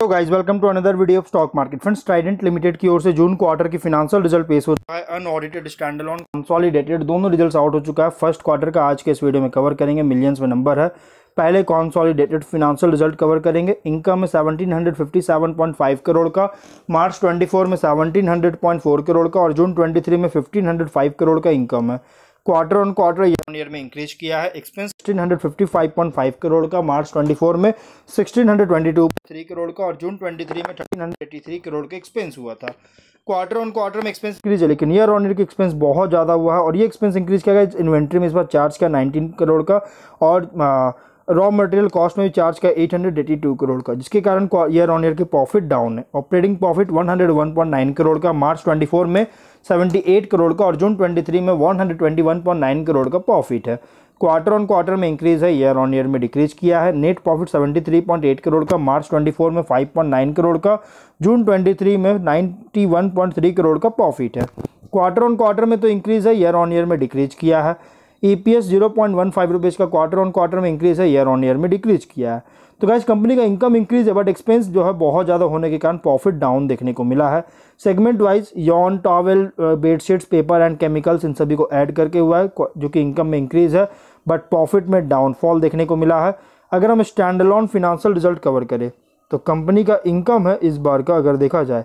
तो guys welcome to another video of stock market friends Trident Limited की ओर से जून क्वार्टर की फिनांशियल रिजल्ट पेश हो चुका है अनऑडिटेड स्टैंडल ऑन कॉन्सॉलीडेटेड दोनों रिजल्ट्स आउट हो चुका है फर्स्ट क्वार्टर का आज के इस वीडियो में कवर करेंगे मिलियंस में नंबर है पहले कॉन्सॉलीडेटेड फिनेंशियल रिजल्ट कवर करेंगे इनकम में सेवनटीन करोड़ का मार्च ट्वेंटी में सेवनटीन करोड़ का और जून ट्वेंटी में फिफ्टीन करोड़ का इनकम है quarter on quarter year year में इंक्रीज किया है एक्सपेंस 1655.5 करोड़ का मार्च 24 में 1622.3 करोड़ का और जून 23 में 1383 करोड़ का एक्सपेंस हुआ था क्वार्टर ऑन क्वार्टर में एक्सपेंस इंक्रीज है लेकिन ईयर ऑन ईयर का एक्सपेंस बहुत ज़्यादा हुआ है और ये एक्सपेंस इंक्रीज किया गया इन्वेंट्री में इस बार चार्ज किया नाइनटीन करोड़ का और रॉ मटेरियल कॉस्ट में भी चार्ज का eight hundred eighty two crore का जिसके कारण ईयर ऑन ईयर के प्रॉफिट डाउन है operating profit one hundred one point nine crore का मार्च ट्वेंटी फोर में सेवेंटी एट करोड़ का और जून ट्वेंटी थ्री में one hundred twenty one point nine crore का प्रॉफिट है क्वार्टर ऑन क्वार्टर में इंक्रीज है ईयर ऑन ईयर में डिक्रीज किया है net profit seventy three point eight crore का मार्च ट्वेंटी फोर में फाइव पॉइंट नाइन करोड़ का जून ट्वेंटी थ्री में ninety one point three crore का प्रॉफिट है क्वार्टर ऑन क्वार्टर में तो इंक्रीज है ईयर ऑन ईयर में डिक्रीज किया है E P S zero point one five rupees का क्वार्टर ऑन क्वार्टर में इंक्रीज़ है ईयर ऑन ईयर में डिक्रीज किया है तो गैस कंपनी का इनकम इंक्रीज है बट एक्सपेंस जो है बहुत ज़्यादा होने के कारण प्रॉफिट डाउन देखने को मिला है segment wise yarn towel bedsheets paper and chemicals इन सभी को ऐड करके हुआ है जो कि इनकम में इंक्रीज़ है बट प्रॉफिट में डाउनफॉल देखने को मिला है अगर हम स्टैंडलॉन फिनेंशियल रिजल्ट कवर करें तो कंपनी का इनकम है इस बार का अगर देखा जाए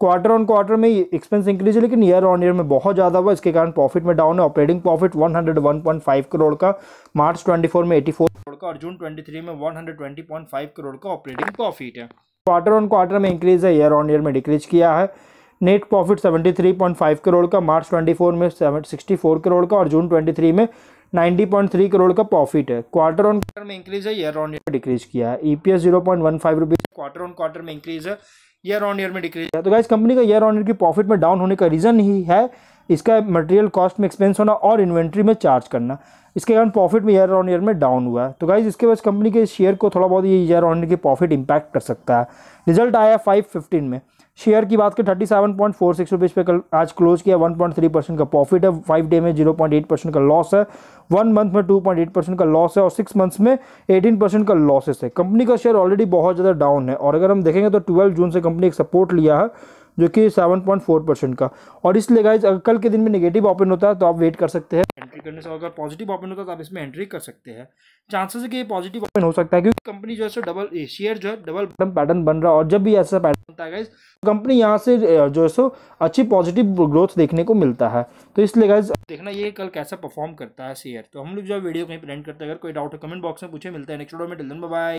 क्वार्टर ऑन क्वार्टर में एक्सपेंस इंक्रीज है लेकिन ईयर ऑन ईयर में बहुत ज़्यादा हुआ इसके कारण प्रॉफिट में डाउन है ऑपरेटिंग प्रॉफिट 101.5 करोड़ का मार्च 24 में 84 करोड़ का और जून 23 में 120.5 करोड़ का ऑपरेटिंग प्रॉफिट है क्वार्टर ऑन क्वार्टर में इंक्रीज है ईयर ऑन ईयर में डिक्रीज किया है नेट प्रॉफिट सेवेंटी करोड़ का मार्च ट्वेंटी में 64 करोड़ का और जून ट्वेंटी में 90.3 करोड़ का प्रॉफिट है क्वार्टर ऑन क्वार्टर में इंक्रीज है ईयर ऑन ईयर डिक्रीज किया है EPS zero point one five rupees quarter on quarter में इंक्रीज है ईयर ऑन ईयर में डिक्रीज है तो गाइज कंपनी का ईयर ऑन ईयर की प्रॉफिट में डाउन होने का रीज़न ही है इसका मटेरियल कॉस्ट में एक्सपेंस होना और इन्वेंट्री में चार्ज करना इसके कारण प्रॉफिट में ईयर ऑन ईयर में डाउन हुआ है तो गाइज इसके बाद कंपनी के शेयर को थोड़ा बहुत ये ईयर ऑन ईयर की प्रॉफिट इंपैक्ट कर सकता है रिजल्ट आया फाइव फिफ्टीन में शेयर की बात करें thirty seven point four six rupees पे कल आज क्लोज किया वन पॉइंट थ्री परसेंट का प्रॉफिट है फाइव डे में जीरो पॉइंट एट परसेंट का लॉस है वन मंथ में टू पॉइंट एट परसेंट का लॉस है और सिक्स मंथ्स में एटीन परसेंट का लॉसेस है कंपनी का शेयर ऑलरेडी बहुत ज़्यादा डाउन है और अगर हम देखेंगे तो ट्वेल्व जून से कंपनी एक सपोर्ट लिया है जो कि सेवन पॉइंट फोर परसेंट का और इसलिए गाइज अगर कल के दिन में निगेटिव ओपन होता है तो आप वेट कर सकते हैं करने से अगर पॉजिटिव ओपन होता है तो आप इसमें एंट्री कर सकते हैं चांसेस है कि ये पॉजिटिव ओपन हो सकता है क्योंकि कंपनी जो है सो डबल शेयर जो है डबल पैटर्न बन रहा है और जब भी ऐसा पैटर्न बनता है गाइज कंपनी यहाँ से जो है सो अच्छी पॉजिटिव ग्रोथ देखने को मिलता है तो इसलिए गाइज देखना ये कल कैसा परफॉर्म करता है शेयर तो हम लोग जो वीडियो कहीं प्रेजेंट करते हैं अगर कोई डाउट है कमेंट बॉक्स में पूछे मिलता है नेक्स्ट वीडियो में डिलन बाय